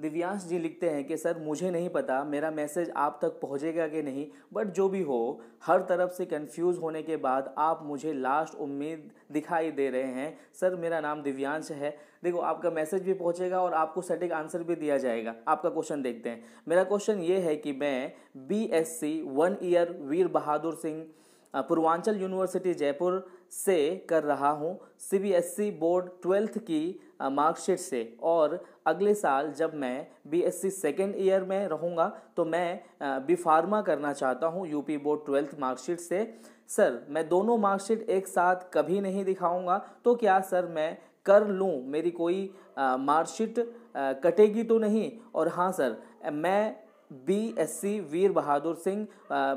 दिव्यांश जी लिखते हैं कि सर मुझे नहीं पता मेरा मैसेज आप तक पहुंचेगा कि नहीं बट जो भी हो हर तरफ से कंफ्यूज होने के बाद आप मुझे लास्ट उम्मीद दिखाई दे रहे हैं सर मेरा नाम दिव्यांश है देखो आपका मैसेज भी पहुंचेगा और आपको सटीक आंसर भी दिया जाएगा आपका क्वेश्चन देखते हैं मेरा क्वेश्चन ये है कि मैं B S one year Veer Bahadur Singh Purvanchal university Jaipur से कर रहा हूँ सीबीएसई e बोर्ड ट्वेल्थ की मार्कशीट से और अगले साल जब मैं बीएससी सेकेंड ईयर में रहूँगा तो मैं बी फार्मा करना चाहता हूँ यूपी बोर्ड ट्वेल्थ मार्कशीट से सर मैं दोनों मार्कशीट एक साथ कभी नहीं दिखाऊँगा तो क्या सर मैं कर लूँ मेरी कोई मार्कशीट कटेगी तो नहीं और हाँ सर मैं B BSc Veer Bahadur Singh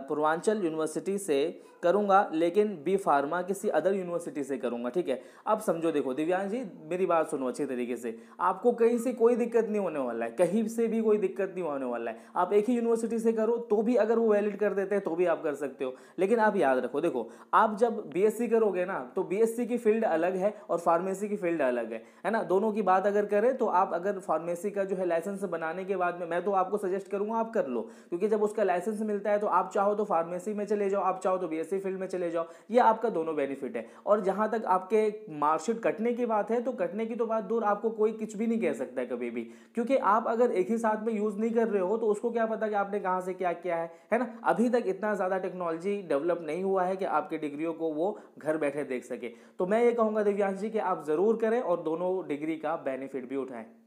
Purvanchal university से करूंगा लेकिन बी फार्मा किसी अदर यूनिवर्सिटी से करूँगा ठीक है अब समझो देखो दिव्यांग जी मेरी बात सुनो अच्छी तरीके से आपको कहीं से कोई दिक्कत नहीं होने वाला है कहीं से भी कोई दिक्कत नहीं होने वाला है आप एक ही यूनिवर्सिटी से करो तो भी अगर वो वैलिड कर देते हैं तो भी आप कर सकते हो लेकिन आप याद रखो देखो आप जब बी करोगे ना तो बी की फील्ड अलग है और फार्मेसी की फील्ड अलग है है ना दोनों की बात अगर करें तो आप अगर फार्मेसी का जो है लाइसेंस बनाने के बाद में मैं तो आपको सजेस्ट करूँगा आप कर लो क्योंकि जब उसका लाइसेंस मिलता है तो आप चाहो तो फार्मेसी में चले जाओ आप चाहो तो बी फील्ड में चले जाओ ये आपका दोनों बेनिफिट है और जहां तक आपके मार्कशीट कटने की बात है तो कटने की तो बात दूर आपको कोई कुछ भी नहीं कह सकता है कभी भी क्योंकि आप अगर एक ही साथ में यूज़ नहीं कर रहे हो तो उसको क्या पता कि आपने कहाँ से क्या किया है है ना अभी तक इतना ज़्यादा टेक्नोलॉजी डेवलप नहीं हुआ है कि आपकी डिग्रियों को वो घर बैठे देख सके तो मैं ये कहूंगा दिव्यांश जी कि आप ज़रूर करें और दोनों डिग्री का बेनिफिट भी उठाएं